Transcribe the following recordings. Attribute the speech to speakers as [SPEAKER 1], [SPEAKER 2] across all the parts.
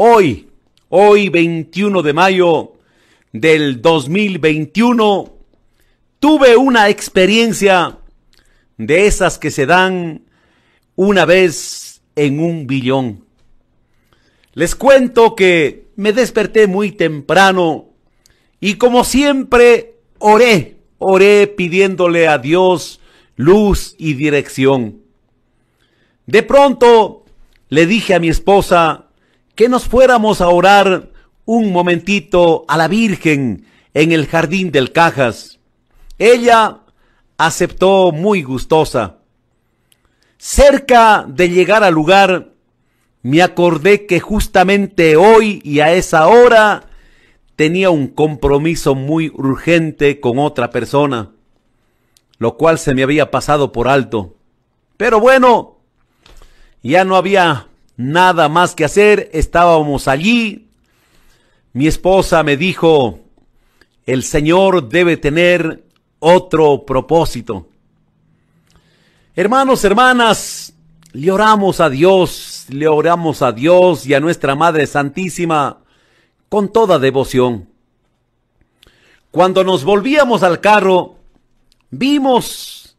[SPEAKER 1] Hoy, hoy 21 de mayo del 2021, tuve una experiencia de esas que se dan una vez en un billón. Les cuento que me desperté muy temprano y como siempre oré, oré pidiéndole a Dios luz y dirección. De pronto le dije a mi esposa, que nos fuéramos a orar un momentito a la Virgen en el jardín del Cajas. Ella aceptó muy gustosa. Cerca de llegar al lugar, me acordé que justamente hoy y a esa hora tenía un compromiso muy urgente con otra persona, lo cual se me había pasado por alto. Pero bueno, ya no había nada más que hacer, estábamos allí. Mi esposa me dijo, el Señor debe tener otro propósito. Hermanos, hermanas, le oramos a Dios, le oramos a Dios y a nuestra Madre Santísima con toda devoción. Cuando nos volvíamos al carro, vimos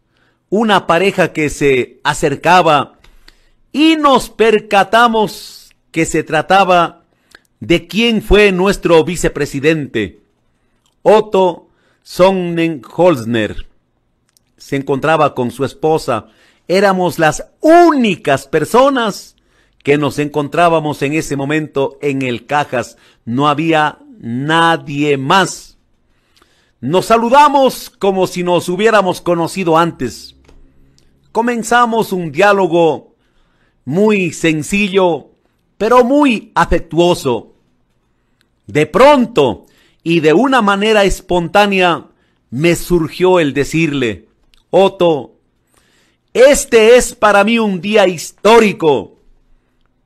[SPEAKER 1] una pareja que se acercaba y nos percatamos que se trataba de quién fue nuestro vicepresidente. Otto Sonnenholzner se encontraba con su esposa. Éramos las únicas personas que nos encontrábamos en ese momento en el Cajas. No había nadie más. Nos saludamos como si nos hubiéramos conocido antes. Comenzamos un diálogo muy sencillo, pero muy afectuoso. De pronto y de una manera espontánea me surgió el decirle, Otto, este es para mí un día histórico,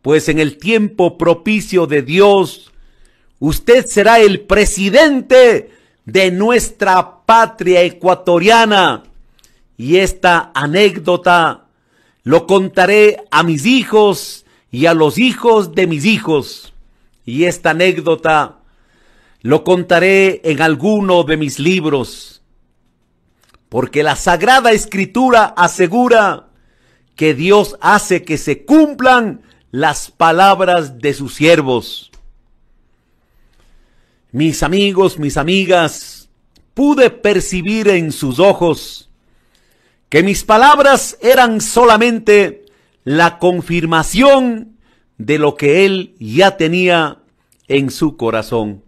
[SPEAKER 1] pues en el tiempo propicio de Dios, usted será el presidente de nuestra patria ecuatoriana. Y esta anécdota lo contaré a mis hijos y a los hijos de mis hijos. Y esta anécdota lo contaré en alguno de mis libros. Porque la Sagrada Escritura asegura que Dios hace que se cumplan las palabras de sus siervos. Mis amigos, mis amigas, pude percibir en sus ojos que mis palabras eran solamente la confirmación de lo que él ya tenía en su corazón.